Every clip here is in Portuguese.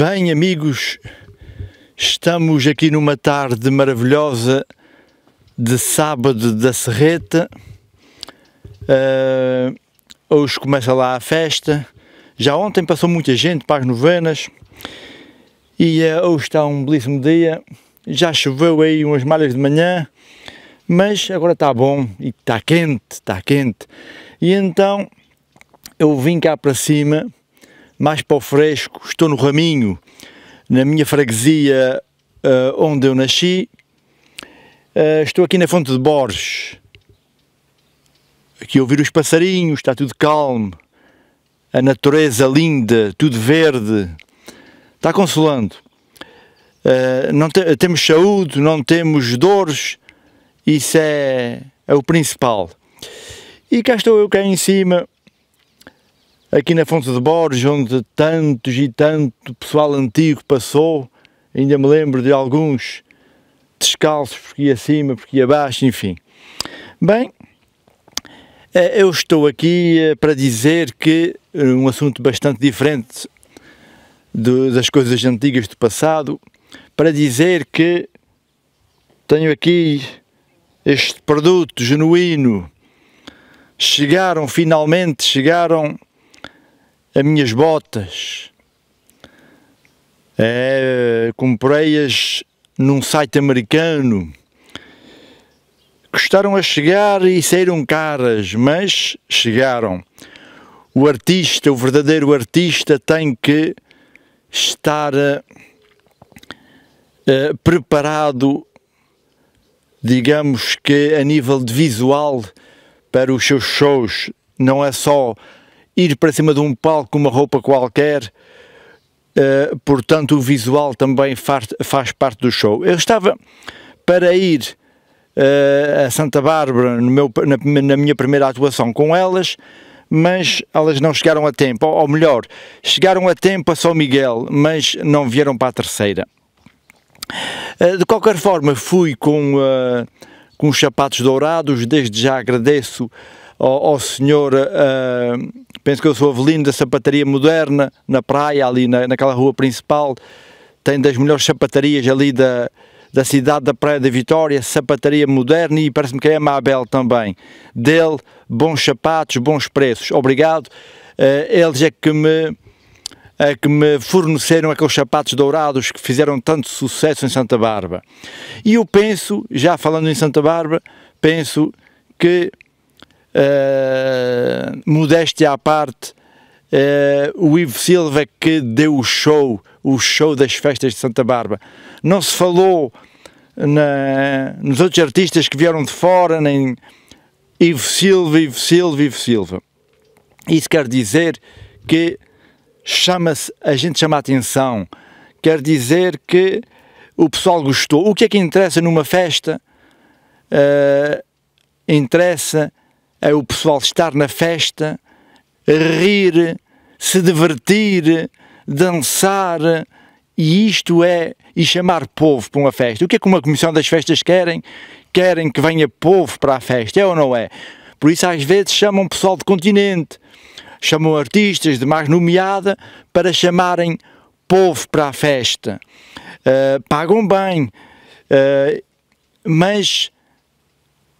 Bem, amigos, estamos aqui numa tarde maravilhosa de sábado da Serreta. Uh, hoje começa lá a festa. Já ontem passou muita gente para as novenas e uh, hoje está um belíssimo dia. Já choveu aí umas malhas de manhã, mas agora está bom e está quente, está quente. E então eu vim cá para cima mais para o fresco, estou no Raminho, na minha freguesia uh, onde eu nasci. Uh, estou aqui na Fonte de Borges, aqui a ouvir os passarinhos, está tudo calmo, a natureza linda, tudo verde, está consolando. Uh, não te, temos saúde, não temos dores, isso é, é o principal. E cá estou eu cá em cima, aqui na Fonte de Borges, onde tantos e tanto pessoal antigo passou, ainda me lembro de alguns descalços, porque ia acima, porque ia abaixo, enfim. Bem, eh, eu estou aqui eh, para dizer que eh, um assunto bastante diferente das coisas antigas do passado, para dizer que tenho aqui este produto genuíno. Chegaram finalmente, chegaram as minhas botas. É, Comprei-as num site americano. Custaram a chegar e saíram caras, mas chegaram. O artista, o verdadeiro artista, tem que estar eh, eh, preparado, digamos que a nível de visual, para os seus shows. Não é só ir para cima de um palco com uma roupa qualquer, uh, portanto o visual também faz, faz parte do show. Eu estava para ir uh, a Santa Bárbara no meu, na, na, minha primeira atuação com elas, mas elas não chegaram a tempo, ou, ou melhor, chegaram a tempo a São Miguel, mas não vieram para a terceira. Uh, de qualquer forma, fui com com os sapatos dourados. Desde já agradeço ao, ao senhor, uh, penso que eu sou Avelino da Sapataria Moderna, na praia, ali na, naquela rua principal. Tem das melhores sapatarias ali da, da cidade da Praia da Vitória, sapataria moderna e parece-me que é a Mabel também. Dele, bons sapatos, bons preços. Obrigado. Uh, eles é que me uh, que me forneceram aqueles sapatos dourados que fizeram tanto sucesso em Santa Bárbara. E eu penso, já falando em Santa Bárbara, penso que, uh, modéstia à parte, uh, o Ivo Silva que deu o show, o show das festas de Santa Bárbara. Não se falou na, nos outros artistas que vieram de fora, nem Ivo Silva, Ivo Silva, Ivo Silva. Isso quer dizer que chama-se a gente chama a atenção, quer dizer que o pessoal gostou. O que é que interessa numa festa? Uh, interessa é o pessoal estar na festa, rir, se divertir, dançar, e isto é e chamar povo para uma festa. O que é que uma comissão das festas querem? Querem que venha povo para a festa, é ou não é? Por isso às vezes chamam pessoal de continente, chamou artistas de mais nomeada para chamarem povo para a festa. Uh, pagam bem, uh, mas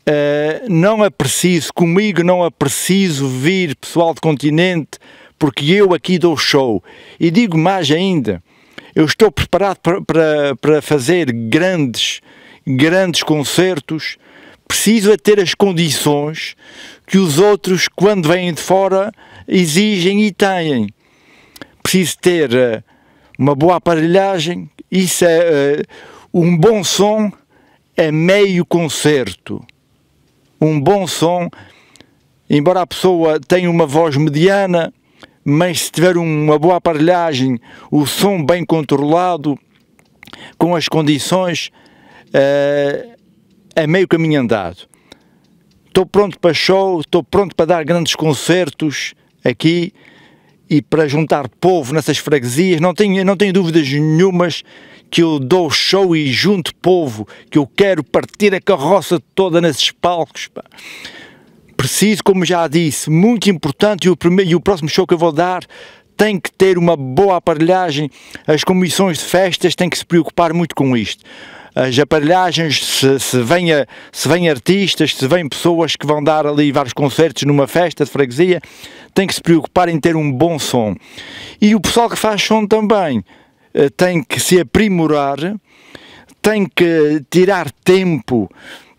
uh, não é preciso, comigo não é preciso vir pessoal do continente, porque eu aqui dou show. E digo mais ainda, eu estou preparado para, para, para fazer grandes, grandes concertos, preciso é ter as condições que os outros, quando vêm de fora, exigem e têm. Preciso ter eh, uma boa aparelhagem, isso é eh, um bom som é meio concerto. Um bom som, embora a pessoa tenha uma voz mediana, mas se tiver uma boa aparelhagem, o som bem controlado, com as condições, eh, é meio caminho andado. Estou pronto para show, estou pronto para dar grandes concertos, aqui e para juntar povo nessas freguesias, não tenho, não tenho dúvidas nenhumas que eu dou show e junto povo, que eu quero partir a carroça toda nesses palcos. Pá. Preciso, como já disse, muito importante, e o, primeiro, e o próximo show que eu vou dar tem que ter uma boa aparelhagem, as comissões de festas têm que se preocupar muito com isto as aparelhagens, se, se, vem, se vem artistas, se vêm pessoas que vão dar ali vários concertos numa festa de freguesia, tem que se preocupar em ter um bom som. E o pessoal que faz som também eh, tem que se aprimorar, tem que tirar tempo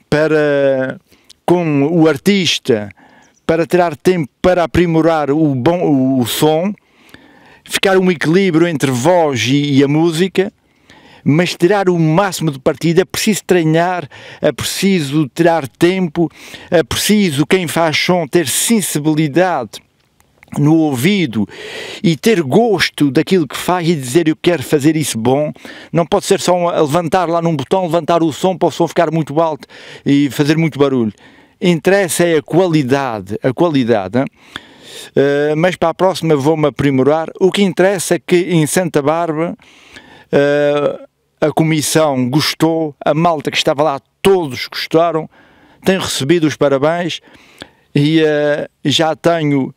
para com o artista, para tirar tempo para aprimorar o, bom, o, o som, ficar um equilíbrio entre voz e, e a música mas tirar o máximo de partida, é preciso treinar, é preciso tirar tempo, é preciso quem faz som ter sensibilidade no ouvido e ter gosto daquilo que faz e dizer eu quero fazer isso bom, não pode ser só levantar lá num botão, levantar o som para o som ficar muito alto e fazer muito barulho. Interessa é a qualidade, a qualidade. Hein? Uh, mas para a próxima vou-me aprimorar. O que interessa é que em Santa Bárbara eh, a comissão gostou, a malta que estava lá, todos gostaram. Tenho recebido os parabéns e uh, já tenho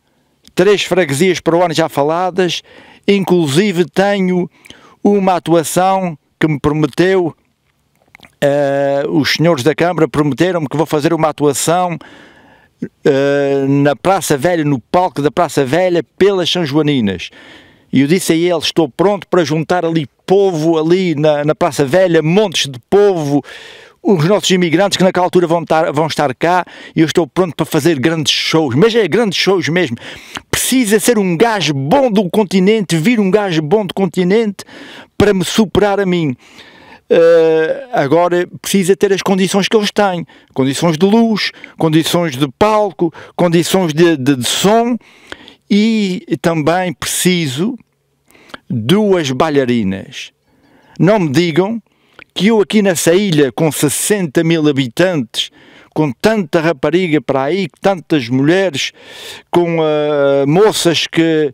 três freguesias para o ano já faladas, inclusive tenho uma atuação que me prometeu, uh, os senhores da Câmara prometeram-me que vou fazer uma atuação uh, na Praça Velha, no palco da Praça Velha, pelas São Joaninas. E eu disse a ele: estou pronto para juntar ali povo, ali na, na Praça Velha, montes de povo, os nossos imigrantes que naquela altura vão estar, vão estar cá, e eu estou pronto para fazer grandes shows, mas é grandes shows mesmo. Precisa ser um gajo bom do continente, vir um gajo bom do continente para me superar a mim. Uh, agora precisa ter as condições que eles têm: condições de luz, condições de palco, condições de, de, de som e também preciso duas bailarinas. Não me digam que eu aqui nessa ilha com 60 mil habitantes, com tanta rapariga para aí, tantas mulheres, com uh, moças que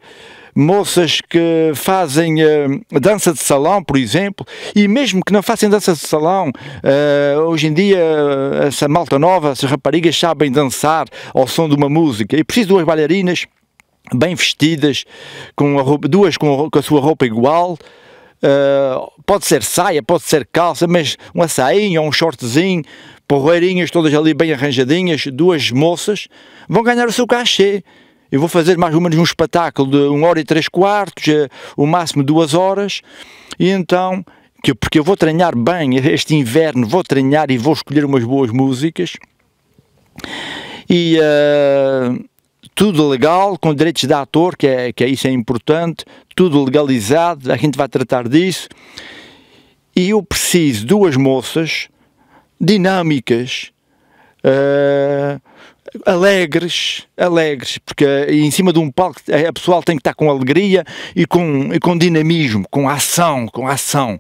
moças que fazem uh, dança de salão, por exemplo, e mesmo que não façam dança de salão, uh, hoje em dia essa malta nova, essas raparigas sabem dançar ao som de uma música e preciso de duas bailarinas bem vestidas, com roupa, duas com, com a sua roupa igual, Uh, pode ser saia, pode ser calça, mas uma sainha ou um shortzinho, porreirinhas todas ali bem arranjadinhas, duas moças, vão ganhar o seu cachê. Eu vou fazer mais ou menos um espetáculo de uma hora e três quartos, uh, o máximo duas horas, e então, que, porque eu vou treinar bem este inverno, vou treinar e vou escolher umas boas músicas. E uh, tudo legal, com direitos de ator que, é, que é isso é importante, tudo legalizado, a gente vai tratar disso. E eu preciso de duas moças dinâmicas, uh, alegres, alegres, porque em cima de um palco eh, a pessoa tem que estar com alegria e com, e com dinamismo, com ação, com ação.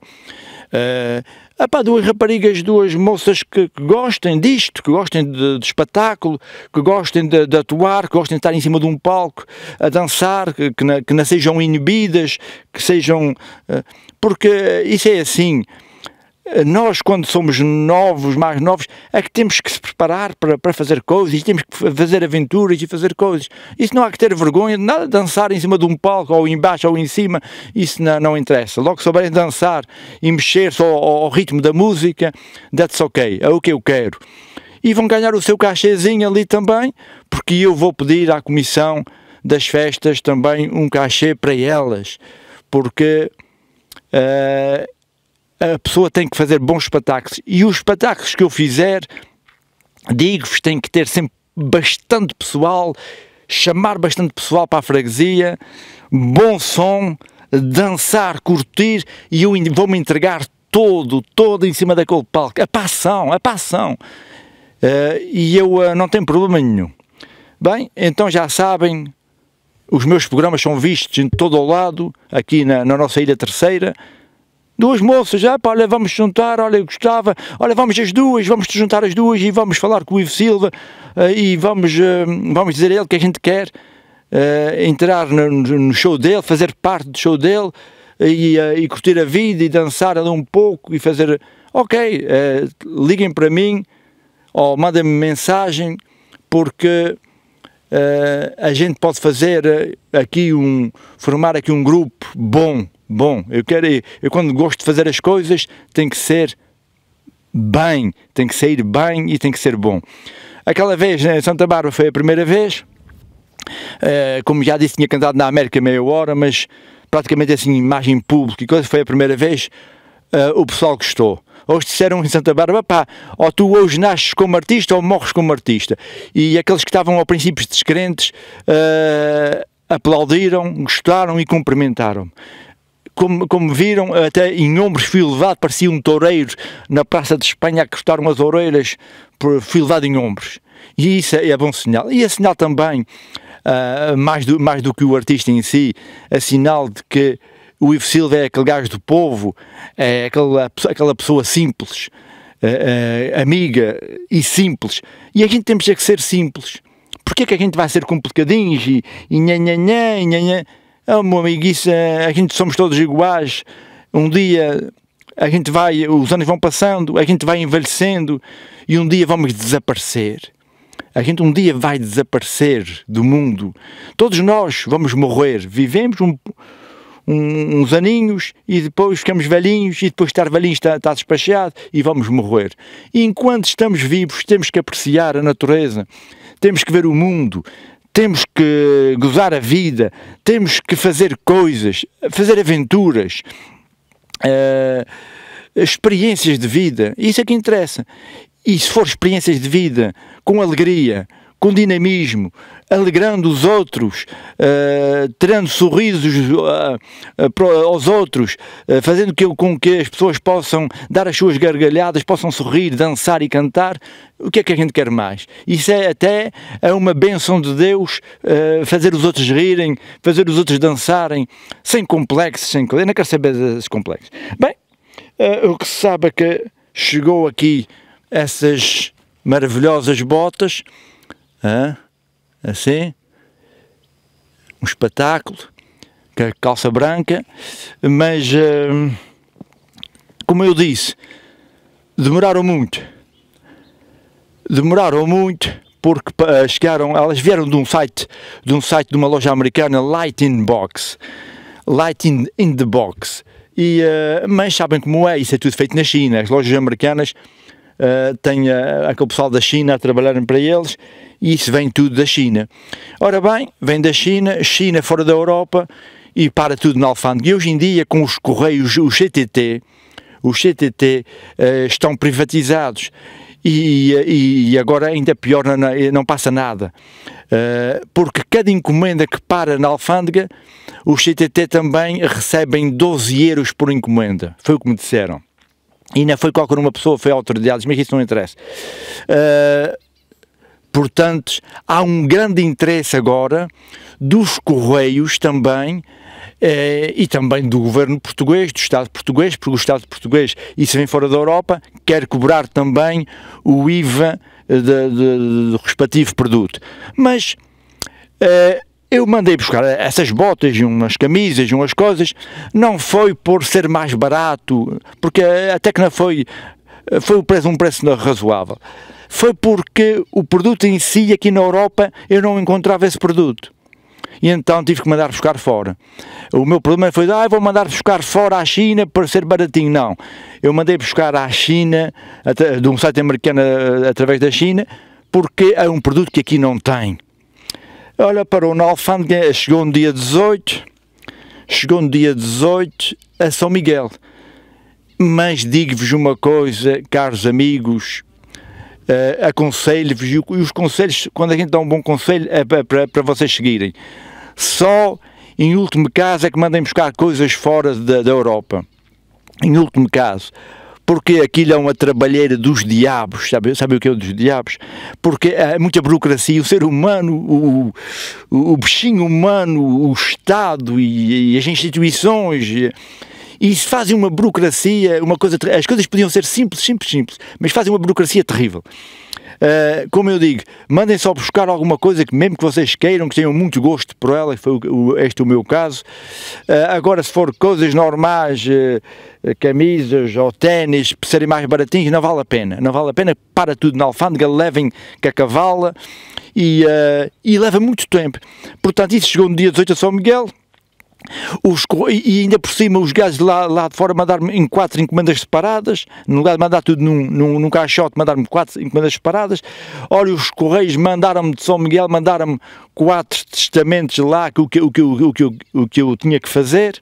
Uh, epá, ah, duas raparigas, duas moças que, que gostem disto, que gostem de, de espetáculo, que gostem de, de, atuar, que gostem de estar em cima de um palco a dançar, que, que, na, que não sejam inibidas, que sejam. Ah, porque isso é assim. Eh, nós, quando somos novos, mais novos, é que temos que se preparar para, para fazer coisas, e temos que fazer aventuras e fazer coisas. Isso não há que ter vergonha de nada, dançar em cima de um palco, ou embaixo, ou em cima, isso não, não interessa. Logo que souberem dançar e mexer-se ao, ao, ritmo da música, that's ok, é o que eu quero. E vão ganhar o seu cachezinho ali também, porque eu vou pedir à Comissão das Festas também um cachê para elas, porque. Uh, a pessoa tem que fazer bons espetáculos. E os espetáculos que eu fizer, digo-vos, tem que ter sempre bastante pessoal, chamar bastante pessoal para a freguesia, bom som, dançar, curtir e eu vou-me entregar todo, todo em cima daquele palco. A passão, a passão. Uh, e eu uh, não tenho problema nenhum. Bem, então já sabem, os meus programas são vistos em todo o lado, aqui na, na nossa Ilha Terceira duas moças, ah, pá, olha, vamos juntar, olha, eu gostava, olha, vamos as duas, vamos te juntar as duas e vamos falar com o Ivo Silva eh, e vamos, eh, vamos dizer a ele que a gente quer eh, entrar no, no show dele, fazer parte do show dele e, e curtir a vida e dançar ali um pouco e fazer. Ok, liguem para mim ou mandem-me mensagem porque uh, a gente pode fazer aqui um formar aqui um grupo bom bom. Eu quero ir. Eu quando gosto de fazer as coisas, tem que ser bem, tem que sair bem e tem que ser bom. Aquela vez, né, Santa Bárbara foi a primeira vez. Uh, como já disse, tinha cantado na América meia hora, mas praticamente assim, imagem pública e coisa, foi a primeira vez. Uh, o pessoal gostou. Hoje disseram em Santa Bárbara, pá, ou tu hoje nasces como artista ou morres como artista. E aqueles que estavam ao princípio descrentes uh, aplaudiram, gostaram e cumprimentaram-me como, como viram, até em ombros fui levado, parecia um toureiro na Praça de Espanha a cortaram as orelhas, por, fui levado em ombros. E isso é, é bom sinal. E é sinal também, uh, mais, do, mais do que o artista em si, é sinal de que o Ivo Silva é aquele gajo do povo, é aquela, aquela pessoa simples, uh, uh, amiga e simples. E a gente temos é que ser simples. Porquê que a gente vai ser complicadinhos e, e nhanhanhã, e nhanhã? Ah, meu amigo, isso, é, a gente somos todos iguais. Um dia a gente vai, os anos vão passando, a gente vai envelhecendo e um dia vamos desaparecer. A gente um dia vai desaparecer do mundo. Todos nós vamos morrer. Vivemos um, um, uns aninhos e depois ficamos velhinhos e depois estar velhinho está, está despachado e vamos morrer. E enquanto estamos vivos, temos que apreciar a natureza, temos que ver o mundo, temos que gozar a vida, temos que fazer coisas, fazer aventuras, uh, experiências de vida. Isso é que interessa. E se for experiências de vida com alegria, com dinamismo, alegrando os outros, uh, tirando sorrisos uh, uh, aos outros, fazendo com que as pessoas possam dar as suas gargalhadas, possam sorrir, dançar e cantar. O que é que a gente quer mais? Isso é até é uma benção de Deus fazer os outros rirem, fazer os outros dançarem, sem complexos, sem. Eu não quero saber desses complexos. Bem, o que se sabe é que chegou aqui essas maravilhosas botas assim, um espetáculo, com a é calça branca, mas hum, como eu disse, demoraram muito. Demoraram muito porque eh, chegaram, elas vieram de um site, de um site de uma loja americana, Lighting Box, Lighting in, in the Box. E, eh, mas sabem como é, isso é tudo feito na China. As lojas americanas uh, eh, tem uh, aquele pessoal da China a trabalharem para eles, e isso vem tudo da China. Ora bem, vem da China, China fora da Europa e para tudo na alfândega. E hoje em dia, com os correios, os CTT, os CTT uh, eh, estão privatizados e, e, agora ainda pior, não, não passa nada. Uh, porque cada encomenda que para na alfândega, os CTT também recebem 12 euros por encomenda. Foi o que me disseram e não foi qualquer uma pessoa, foi autoridade mas isso não interessa. Uh, portanto, há um grande interesse agora dos Correios também eh, e também do governo português, do Estado português, porque o Estado português, isso vem fora da Europa, quer cobrar também o IVA eh, do respectivo produto. Mas eu mandei buscar essas botas e umas camisas e umas coisas, não foi por ser mais barato, porque até que não foi, foi um preço, um preço razoável. Foi porque o produto em si, aqui na Europa, eu não encontrava esse produto e então tive que mandar buscar fora. O meu problema foi, ah, vou mandar buscar fora à China para ser baratinho. Não, eu mandei buscar à China, de um site americano eh, através da China, porque é um produto que aqui não tem. Olha, parou na alfândega, é, chegou no dia 18, chegou no dia 18 a São Miguel. Mas digo-vos uma coisa, caros amigos, uh, aconselho-vos, e os conselhos, quando a gente dá um bom conselho, é para, vocês seguirem. Só em último caso é que mandem buscar coisas fora da, da Europa. Em último caso porque aquilo é uma trabalheira dos diabos, sabe, sabe o que é dos diabos? Porque é muita burocracia, o ser humano, o, o bichinho humano, o Estado e, e as instituições... E, e fazem uma burocracia, uma coisa, as coisas podiam ser simples, simples, simples, mas fazem uma burocracia terrível. Eh, como eu digo, mandem só buscar alguma coisa que mesmo que vocês queiram, que tenham muito gosto por ela, e foi o, este é o meu caso. Uh, agora, se for coisas normais, uh, camisas ou ténis, serem mais baratinhos, não vale a pena. Não vale a pena, para tudo na alfândega, levem cacavala e, e leva muito tempo. Portanto, isso chegou no dia 18 a São Miguel, os, e ainda por cima os gajos lá, lá de fora mandaram-me em quatro encomendas separadas, no lugar de mandar tudo num, num, num caixote, mandaram-me quatro encomendas separadas. Olha, os Correios mandaram-me de São Miguel, mandaram-me quatro testamentos lá, que, o, que, o, que, o, que, o que eu tinha que fazer.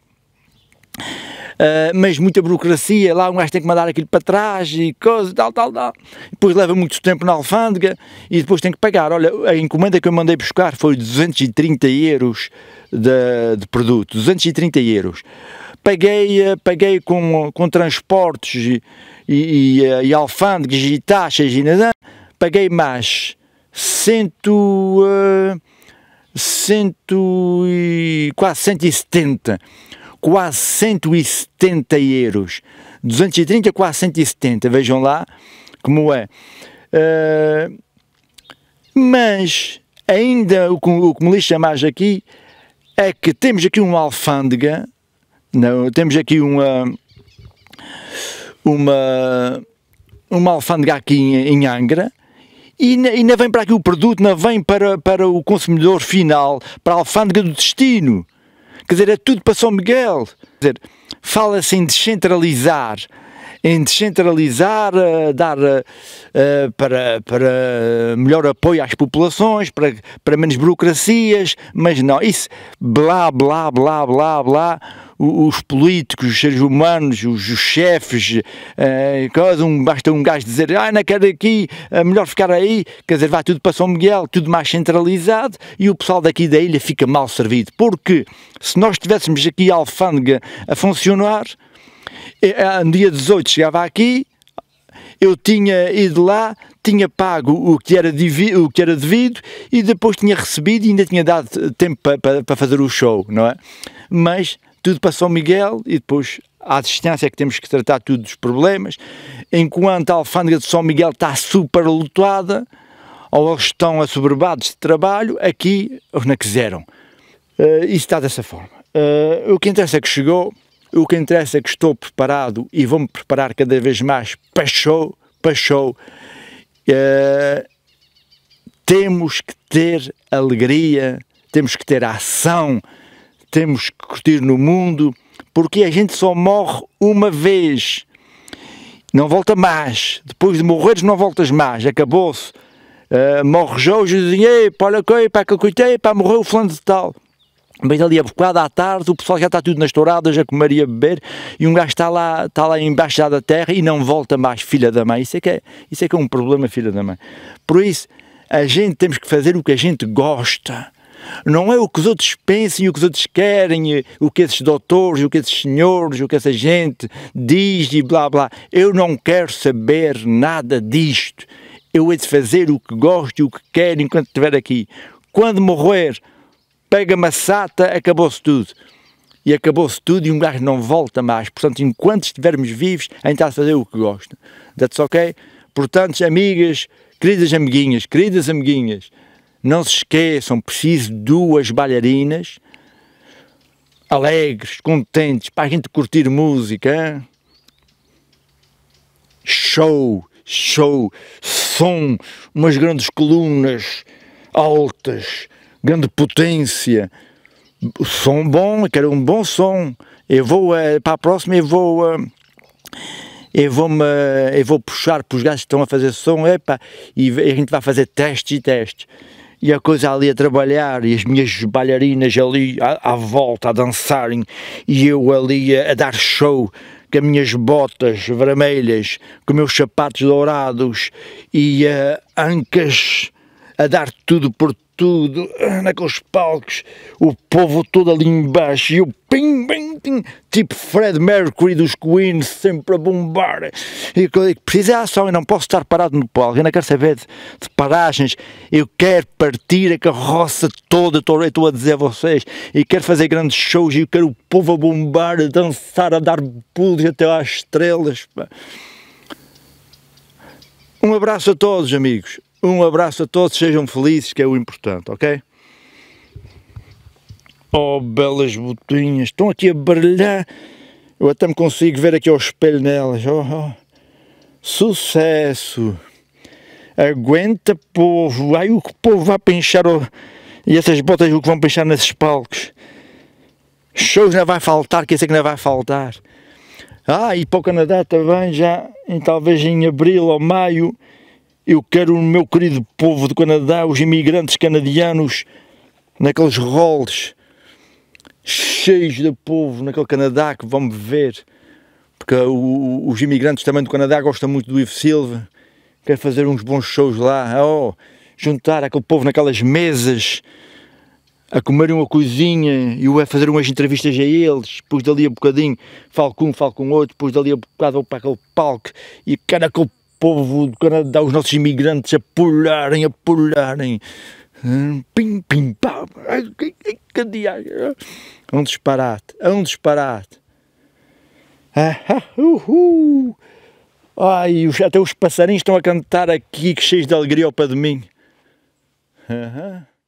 Uh, mas muita burocracia, lá um gajo tem que mandar aquilo para trás e coisa, tal, tal, tal. Depois leva muito tempo na alfândega e depois tem que pagar. Olha, a encomenda que eu mandei buscar foi 230 euros de, de produto, 230 euros. Paguei, eh, paguei com, com transportes e, e, e, eh, alfândegas e taxas e nada, paguei mais cento, uh, cento e, quase 170, quase 170 euros, 230 quase 170, vejam lá como é. Uh, mas ainda o que, o que me lixa mais aqui é que temos aqui uma alfândega, não, temos aqui uma, uma, uma alfândega aqui em, em Angra, e ainda vem para aqui o produto, não vem para, para o consumidor final, para a alfândega do destino. Quer dizer, é tudo para São Miguel. Quer dizer, fala-se em descentralizar em descentralizar, eh, dar eh, eh, para, para melhor apoio às populações, para, para menos burocracias, mas não, isso blá blá blá blá blá os políticos, os seres humanos, os, os chefes, eh, um, basta um gajo dizer, ah, não quero aqui, é melhor ficar aí, quer dizer, vai tudo para São Miguel, tudo mais centralizado, e o pessoal daqui da ilha fica mal servido, porque se nós tivéssemos aqui a alfândega a funcionar, eh, no dia 18 chegava aqui, eu tinha ido lá, tinha pago o que era, devido, o que era devido e depois tinha recebido e ainda tinha dado tempo para, fazer o show, não é? Mas tudo para São Miguel e depois à distância é que temos que tratar tudo os problemas, enquanto a alfândega de São Miguel está super lotada, ou eles estão assoberbados de trabalho, aqui os não quiseram. Uh, eh, isso está dessa forma. Uh, o que interessa é que chegou, o que interessa é que estou preparado e vou-me preparar cada vez mais para show, para show. Uh, eh, temos que ter alegria, temos que ter ação, temos que curtir no mundo, porque a gente só morre uma vez. Não volta mais. Depois de morreres não voltas mais. Acabou-se. Uh, morre Jorge, e para Ei, coi, para a coitei, para morreu o fulano de tal. Bem ali a bocada, à tarde, o pessoal já está tudo nas touradas, a comer e a beber, e um gajo está lá, está lá embaixo da terra e não volta mais, filha da mãe. Isso é que é, isso é, que é um problema, filha da mãe. Por isso, a gente temos que fazer o que a gente gosta. Não é o que os outros pensam e o que os outros querem, o que esses doutores, o que esses senhores, o que essa gente diz e blá blá. Eu não quero saber nada disto. Eu hei de fazer o que gosto e o que quero enquanto estiver aqui. Quando morrer, pega massata acabou-se tudo. E acabou-se tudo e um gajo não volta mais. Portanto, enquanto estivermos vivos, ainda há está a fazer o que gosta. That's ok? Portanto, amigas, queridas amiguinhas, queridas amiguinhas, não se esqueçam, preciso de duas bailarinas alegres, contentes, para a gente curtir música. Show, show, som, umas grandes colunas altas, grande potência, som bom, quero um bom som, eu vou uh, para a próxima, eu vou... Uh, eu vou, me, eu vou puxar para os gajos que estão a fazer som, epa, e a gente vai fazer testes e testes. E a coisa ali a trabalhar, e as minhas bailarinas ali à, à volta a dançarem, e eu ali a, a, dar show com as minhas botas vermelhas, com meus sapatos dourados e uh, ancas a dar tudo por tudo, naqueles palcos, o povo todo ali embaixo, e o pim, pim, pim, tipo Fred Mercury dos Queen, sempre a bombar. E eu digo, precisa ação, eu não posso estar parado no palco, eu não quero saber de, de paragens, eu quero partir a carroça toda, estou a dizer a vocês, e quero fazer grandes shows, e quero o povo a bombar, a dançar, a dar pulos até às estrelas. Um abraço a todos, amigos. Um abraço a todos, sejam felizes, que é o importante, ok? Oh, belas botinhas, estão aqui a brilhar. Eu até me consigo ver aqui ao espelho nelas. Oh, oh. Sucesso! Aguenta, povo! Ai, o que o povo vai pinchar! Oh. E essas botas, o que vão pinchar nesses palcos? Shows não vai faltar, que eu sei é que não vai faltar. Ah, e para o Canadá também, já em, talvez em abril ou maio, eu quero o meu querido povo do Canadá, os imigrantes canadianos, naqueles roles cheios de povo, naquele Canadá que vão me ver. Porque o, os imigrantes também do Canadá gostam muito do Ivo Silva, quer fazer uns bons shows lá. Oh, juntar aquele povo naquelas mesas a comer uma coisinha e o a fazer umas entrevistas a eles, depois dali a um bocadinho falo com um, falo com outro, depois dali a um bocado vou para aquele palco e quero aquele povo do Canadá, os nossos imigrantes a pularem, a pularem. Hum, pim, pim, pá. Que diabo. É um disparate, é um disparate. Ah, ah uhul. Ai, até os passarinhos estão a cantar aqui, cheios de alegria ao pé de mim. Uhum.